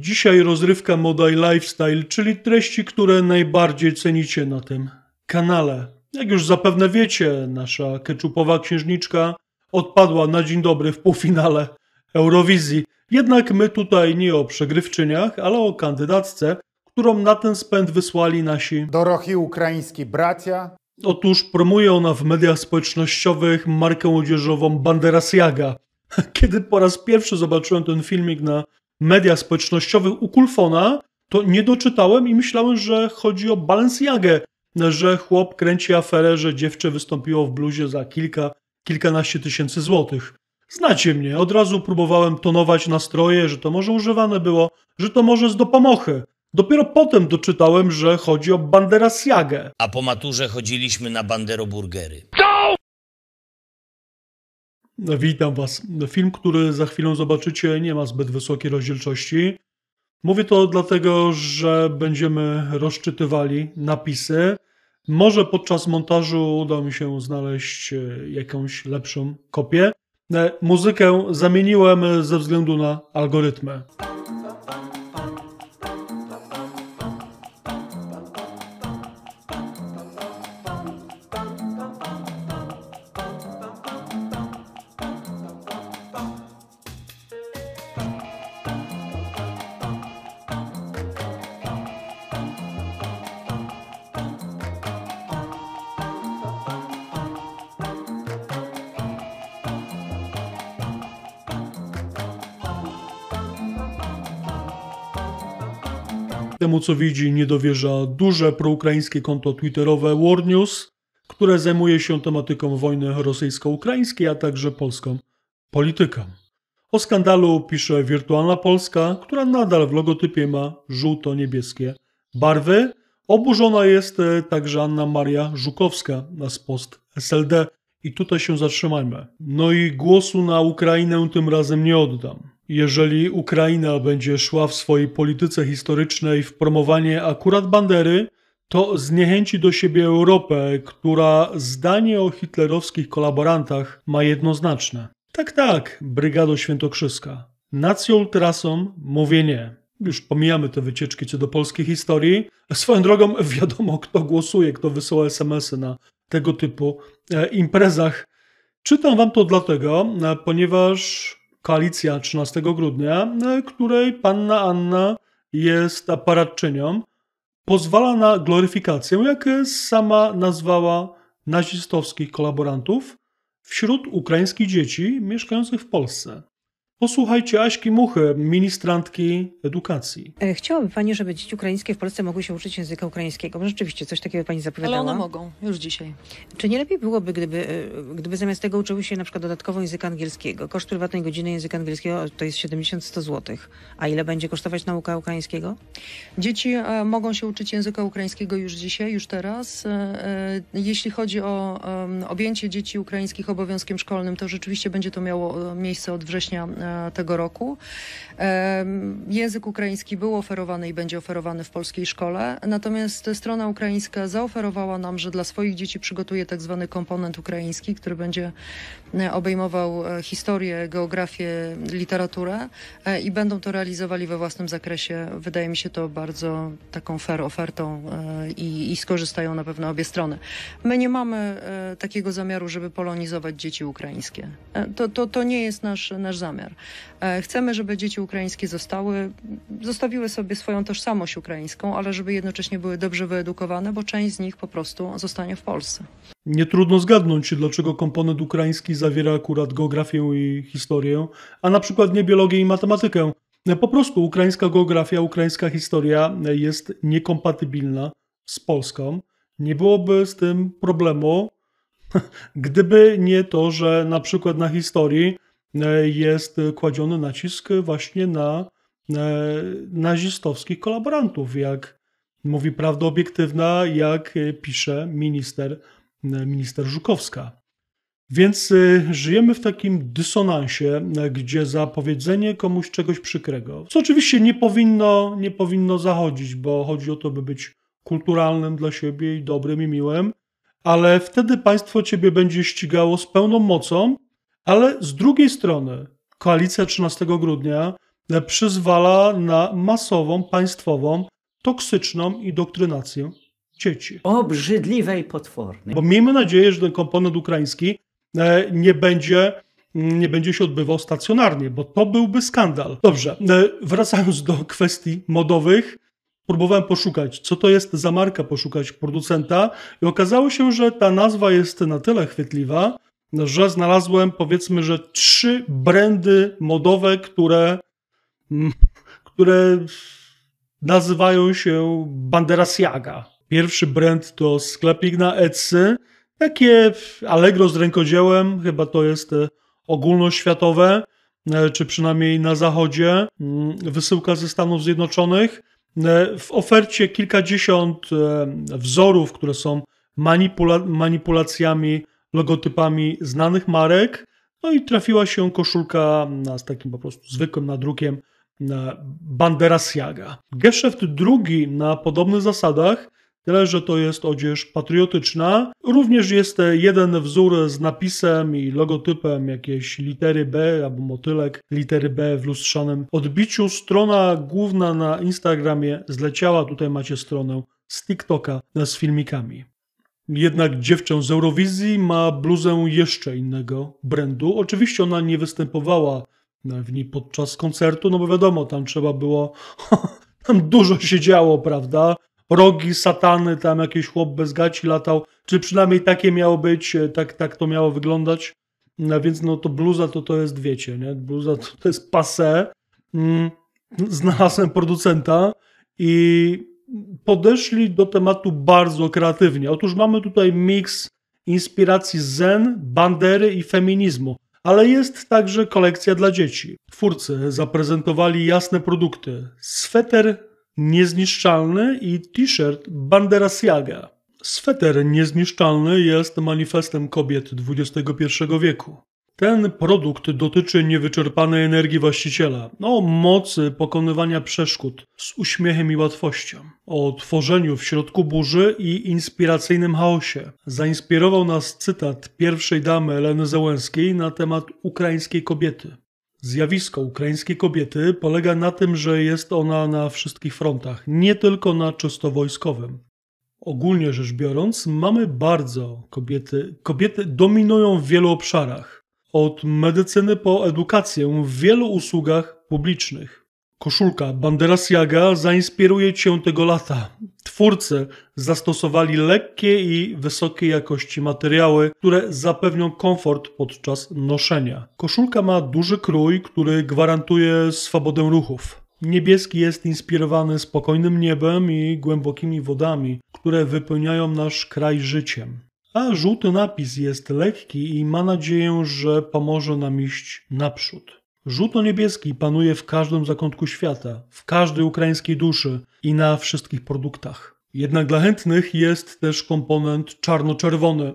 Dzisiaj rozrywka moda i lifestyle, czyli treści, które najbardziej cenicie na tym kanale. Jak już zapewne wiecie, nasza keczupowa księżniczka odpadła na dzień dobry w półfinale Eurowizji. Jednak my tutaj nie o przegrywczyniach, ale o kandydatce, którą na ten spęd wysłali nasi dorochi ukraiński bracia. Otóż promuje ona w mediach społecznościowych markę odzieżową Banderasjaga. Kiedy po raz pierwszy zobaczyłem ten filmik na Media społecznościowych u Kulfona, to nie doczytałem i myślałem, że chodzi o Balenciagę, że chłop kręci aferę, że dziewczę wystąpiło w bluzie za kilka, kilkanaście tysięcy złotych. Znacie mnie, od razu próbowałem tonować nastroje, że to może używane było, że to może z dopomochy. Dopiero potem doczytałem, że chodzi o Banderasiagę. A po maturze chodziliśmy na Banderoburgery. No, witam Was. No, film, który za chwilę zobaczycie, nie ma zbyt wysokiej rozdzielczości. Mówię to dlatego, że będziemy rozczytywali napisy. Może podczas montażu uda mi się znaleźć e, jakąś lepszą kopię. E, muzykę zamieniłem ze względu na algorytmy. Temu co widzi nie dowierza duże proukraińskie konto twitterowe War News, które zajmuje się tematyką wojny rosyjsko-ukraińskiej, a także polską polityką. O skandalu pisze Wirtualna Polska, która nadal w logotypie ma żółto-niebieskie barwy. Oburzona jest e, także Anna Maria Żukowska z post SLD. I tutaj się zatrzymajmy. No i głosu na Ukrainę tym razem nie oddam. Jeżeli Ukraina będzie szła w swojej polityce historycznej w promowanie akurat Bandery, to zniechęci do siebie Europę, która zdanie o hitlerowskich kolaborantach ma jednoznaczne. Tak, tak, Brygado Świętokrzyska. Nacją trasom mówię nie. Już pomijamy te wycieczki co do polskiej historii. Swoją drogą wiadomo, kto głosuje, kto wysyła SMS-y na tego typu e, imprezach. Czytam wam to dlatego, e, ponieważ koalicja 13 grudnia, e, której panna Anna jest aparatczynią, pozwala na gloryfikację, jak sama nazwała nazistowskich kolaborantów, wśród ukraińskich dzieci mieszkających w Polsce. Posłuchajcie Aśki Muchy, ministrantki edukacji. E, Chciałaby Pani, żeby dzieci ukraińskie w Polsce mogły się uczyć języka ukraińskiego. Bo rzeczywiście coś takiego Pani zapowiadała. Ale one mogą, już dzisiaj. Czy nie lepiej byłoby, gdyby, e, gdyby zamiast tego uczyły się na przykład dodatkowo języka angielskiego? Koszt prywatnej godziny języka angielskiego to jest 70-100 zł. A ile będzie kosztować nauka ukraińskiego? Dzieci e, mogą się uczyć języka ukraińskiego już dzisiaj, już teraz. Jeśli chodzi o objęcie dzieci ukraińskich obowiązkiem szkolnym, to rzeczywiście będzie to miało miejsce od września E, tego roku. Język ukraiński był oferowany i będzie oferowany w polskiej szkole, natomiast strona ukraińska zaoferowała nam, że dla swoich dzieci przygotuje tak zwany komponent ukraiński, który będzie e, obejmował e, historię, geografię, literaturę i będą to realizowali we własnym zakresie. Wydaje mi się to bardzo taką fair ofertą i, i skorzystają na pewno obie strony. My nie mamy takiego zamiaru, żeby polonizować dzieci ukraińskie. To, to, to nie jest nasz, nasz zamiar. E, chcemy, żeby dzieci ukraińskie zostały, zostawiły sobie swoją tożsamość ukraińską, ale żeby jednocześnie były dobrze wyedukowane, bo część z nich po prostu zostanie w Polsce. Nie trudno zgadnąć, dlaczego komponent ukraiński zawiera akurat geografię i historię, a na przykład nie biologię i matematykę. Po prostu ukraińska geografia, ukraińska historia jest niekompatybilna z Polską. Nie byłoby z tym problemu, gdyby nie to, że na przykład na historii E, jest kładziony nacisk właśnie na e, nazistowskich kolaborantów, jak mówi prawda obiektywna, jak pisze minister, e, minister Żukowska. Więc żyjemy w takim dysonansie, gdzie za powiedzenie komuś czegoś przykrego, co oczywiście nie powinno, nie powinno zachodzić, bo chodzi o to, by być kulturalnym dla siebie i dobrym i miłym, ale wtedy państwo ciebie będzie ścigało z pełną mocą, ale z drugiej strony koalicja 13 grudnia przyzwala na masową, państwową, toksyczną indoktrynację dzieci. i potwornej. Bo miejmy nadzieję, że ten komponent ukraiński e, nie będzie, mm, nie będzie się odbywał stacjonarnie, bo to byłby skandal. Dobrze, e, wracając do kwestii modowych, próbowałem poszukać, co to jest za marka, poszukać producenta i okazało się, że ta nazwa jest na tyle chwytliwa, no, że znalazłem powiedzmy, że trzy brandy modowe, które, mm, które nazywają się Banderasiaga. Pierwszy brand to sklepik na Etsy, takie Allegro z rękodziełem, chyba to jest e, ogólnoświatowe, e, czy przynajmniej na zachodzie, mm, wysyłka ze Stanów Zjednoczonych. E, w ofercie kilkadziesiąt wzorów, które są manipula manipulacjami logotypami znanych marek. No i trafiła się koszulka z takim po prostu zwykłym nadrukiem Bandera Siaga. Geszeft drugi na podobnych zasadach, tyle że to jest odzież patriotyczna. Również jest jeden wzór z napisem i logotypem jakieś litery B albo motylek litery B w lustrzanym odbiciu. Strona główna na Instagramie zleciała, tutaj macie stronę z TikToka z filmikami. Jednak dziewczę z Eurowizji ma bluzę jeszcze innego brandu. Oczywiście ona nie występowała w niej podczas koncertu, no bo wiadomo, tam trzeba było, tam dużo się działo, prawda? Rogi, satany, tam jakiś chłop bez gaci latał, czy przynajmniej takie miało być, e, tak, tak to miało wyglądać. No, więc no to bluza to to jest, wiecie, nie? bluza to, to jest passe. Mm, znalazłem producenta i podeszli do tematu bardzo kreatywnie. Otóż mamy tutaj miks inspiracji zen, bandery i feminizmu, ale jest także kolekcja dla dzieci. Twórcy zaprezentowali jasne produkty: sweter niezniszczalny i t-shirt Bandera Siaga. Sweter niezniszczalny jest manifestem kobiet XXI wieku. Ten produkt dotyczy niewyczerpanej energii właściciela, o no, mocy pokonywania przeszkód z uśmiechem i łatwością, o tworzeniu w środku burzy i inspiracyjnym chaosie. Zainspirował nas cytat pierwszej damy Eleny Zełenskiej na temat ukraińskiej kobiety. Zjawisko ukraińskiej kobiety polega na tym, że jest ona na wszystkich frontach, nie tylko na czysto wojskowym. Ogólnie rzecz biorąc, mamy bardzo kobiety. Kobiety dominują w wielu obszarach od medycyny po edukację w wielu usługach publicznych. Koszulka Banderas Jaga zainspiruje Cię tego lata. Twórcy zastosowali lekkie i wysokiej jakości materiały, które zapewnią komfort podczas noszenia. Koszulka ma duży krój, który gwarantuje swobodę ruchów. Niebieski jest inspirowany spokojnym niebem i głębokimi wodami, które wypełniają nasz kraj życiem. A żółty napis jest lekki i ma nadzieję, że pomoże nam iść naprzód. Żółto-niebieski panuje w każdym zakątku świata, w każdej ukraińskiej duszy i na wszystkich produktach. Jednak dla chętnych jest też komponent czarno-czerwony.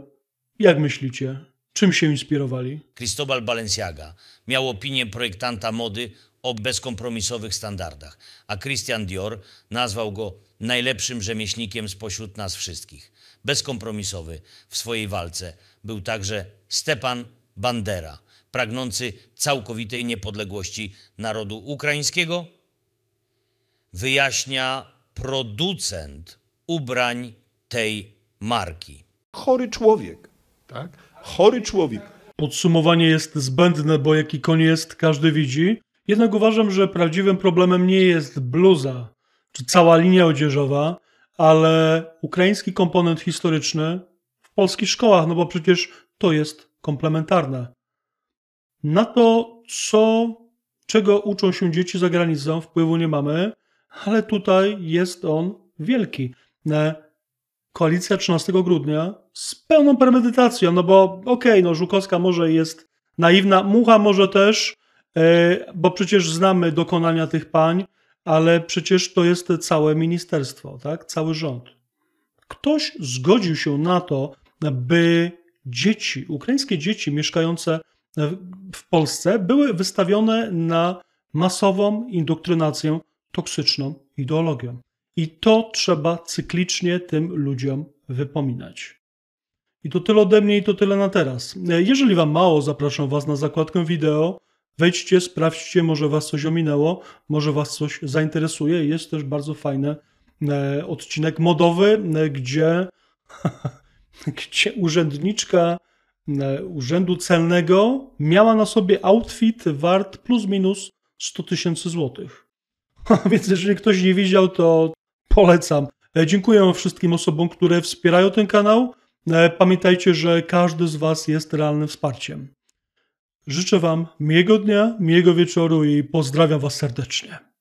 Jak myślicie, czym się inspirowali? Cristobal Balenciaga miał opinię projektanta mody o bezkompromisowych standardach, a Christian Dior nazwał go najlepszym rzemieślnikiem spośród nas wszystkich bezkompromisowy w swojej walce był także Stepan Bandera, pragnący całkowitej niepodległości narodu ukraińskiego, wyjaśnia producent ubrań tej marki. Chory człowiek, tak? Chory człowiek. Podsumowanie jest zbędne, bo jaki koń jest, każdy widzi. Jednak uważam, że prawdziwym problemem nie jest bluza czy cała linia odzieżowa, ale ukraiński komponent historyczny w polskich szkołach, no bo przecież to jest komplementarne. Na to, co, czego uczą się dzieci za granicą, wpływu nie mamy, ale tutaj jest on wielki. E, koalicja 13 grudnia z pełną premedytacją, no bo okej, okay, no Żukowska może jest naiwna, Mucha może też, e, bo przecież znamy dokonania tych pań, ale przecież to jest całe ministerstwo, tak? cały rząd. Ktoś zgodził się na to, by dzieci, ukraińskie dzieci mieszkające w Polsce były wystawione na masową indoktrynację toksyczną ideologią. I to trzeba cyklicznie tym ludziom wypominać. I to tyle ode mnie i to tyle na teraz. Jeżeli Wam mało, zapraszam Was na zakładkę wideo Wejdźcie, sprawdźcie, może Was coś ominęło, może Was coś zainteresuje. Jest też bardzo fajny e, odcinek modowy, e, gdzie, gdzie urzędniczka e, Urzędu Celnego miała na sobie outfit wart plus minus 100 tysięcy złotych. Więc jeżeli ktoś nie widział, to polecam. Dziękuję wszystkim osobom, które wspierają ten kanał. Pamiętajcie, że każdy z Was jest realnym wsparciem. Życzę Wam miłego dnia, miłego wieczoru i pozdrawiam Was serdecznie.